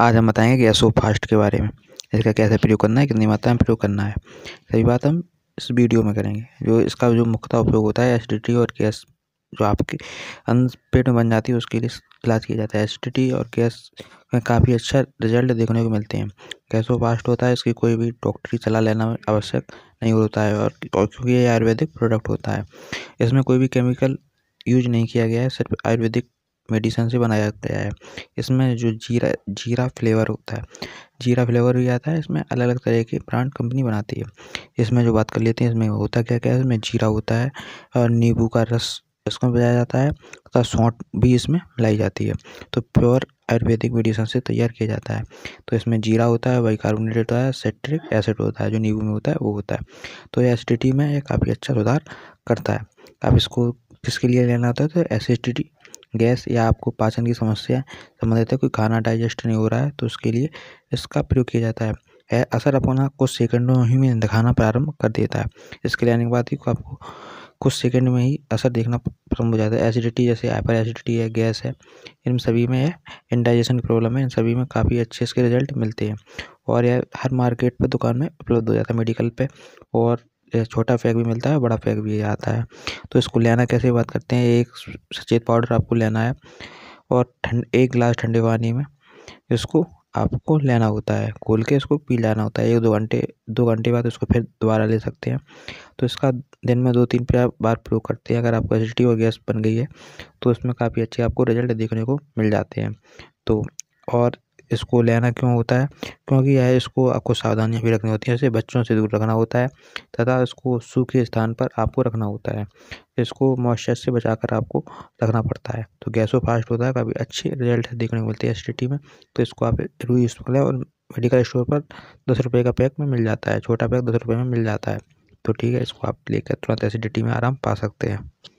आज हम बताएंगे गैस फास्ट के बारे में इसका कैसे प्रयोग करना है कितनी मात्रा में प्रयोग करना है सभी बात हम इस वीडियो में करेंगे जो इसका जो मुख्यतः उपयोग होता है एस और गैस जो आपके अंदर पेट में बन जाती है उसके लिए इलाज किया जाता है एसिडिटी और गैस में काफ़ी अच्छा रिजल्ट देखने को मिलते हैं गैसो फास्ट होता है इसकी कोई भी डॉक्टरी सलाह लेना आवश्यक नहीं होता है और क्योंकि ये आयुर्वेदिक प्रोडक्ट होता है इसमें कोई भी केमिकल यूज नहीं किया गया है सिर्फ आयुर्वेदिक मेडिसन से बनाया जाता है इसमें जो जीरा जीरा फ्लेवर होता है जीरा फ्लेवर भी आता है इसमें अलग अलग तरह की ब्रांड कंपनी बनाती है इसमें जो बात कर लेते हैं इसमें होता क्या क्या है इसमें जीरा होता है और नींबू का रस इसको मिलाया जाता है तथा सौंठ भी इसमें लाई जाती है तो प्योर आयुर्वेदिक मेडिसन से तैयार किया जाता है तो इसमें जीरा होता है बाइकार्बोनेट होता है सेट्रिक एसिड होता है जो नींबू में होता है वो होता है तो ये एसिडिटी में ये काफ़ी अच्छा सुधार करता है आप इसको किसके लिए लेना होता है तो एसिडिटी गैस या आपको पाचन की समस्या संबंधित है कोई खाना डाइजेस्ट नहीं हो रहा है तो उसके लिए इसका प्रयोग किया जाता है यह असर अपना कुछ सेकंडों ही में दिखाना प्रारंभ कर देता है इसके लिए आने के बाद ही आपको कुछ सेकंड में ही असर देखना प्रारंभ हो जाता है एसिडिटी जैसे हाइपर एसिडिटी है गैस है इन सभी में इंडाइजेशन की प्रॉब्लम है इन सभी में काफ़ी अच्छे इसके रिजल्ट मिलते हैं और यह हर मार्केट पर दुकान में उपलब्ध हो जाता है मेडिकल पर और छोटा पैक भी मिलता है बड़ा पैक भी आता है तो इसको लेना कैसे बात करते हैं एक सचेत पाउडर आपको लेना है और ठंड एक गिलास ठंडे पानी में इसको आपको लेना होता है खोल के इसको पी लेना होता है एक दो घंटे दो घंटे बाद इसको फिर दोबारा ले सकते हैं तो इसका दिन में दो तीन बार प्रयोग करते हैं अगर आपको एसिडिटी और गैस बन गई है तो इसमें काफ़ी अच्छे आपको रिजल्ट देखने को मिल जाते हैं तो और इसको लेना क्यों होता है क्योंकि यह इसको आपको सावधानियाँ भी रखनी होती हैं इसे बच्चों से दूर रखना होता है तथा इसको सूखे स्थान पर आपको रखना होता है इसको मॉइस्चर से बचाकर आपको रखना पड़ता है तो फास्ट होता है काफ़ी अच्छे रिजल्ट देखने को मिलते हैं एसिडिटी में तो इसको आप जरूर यूज़ कर और मेडिकल स्टोर पर दस रुपये का पैक में मिल जाता है छोटा पैक दस रुपये में मिल जाता है तो ठीक है इसको आप लेकर तुरंत एसिडिटी में आराम पा सकते हैं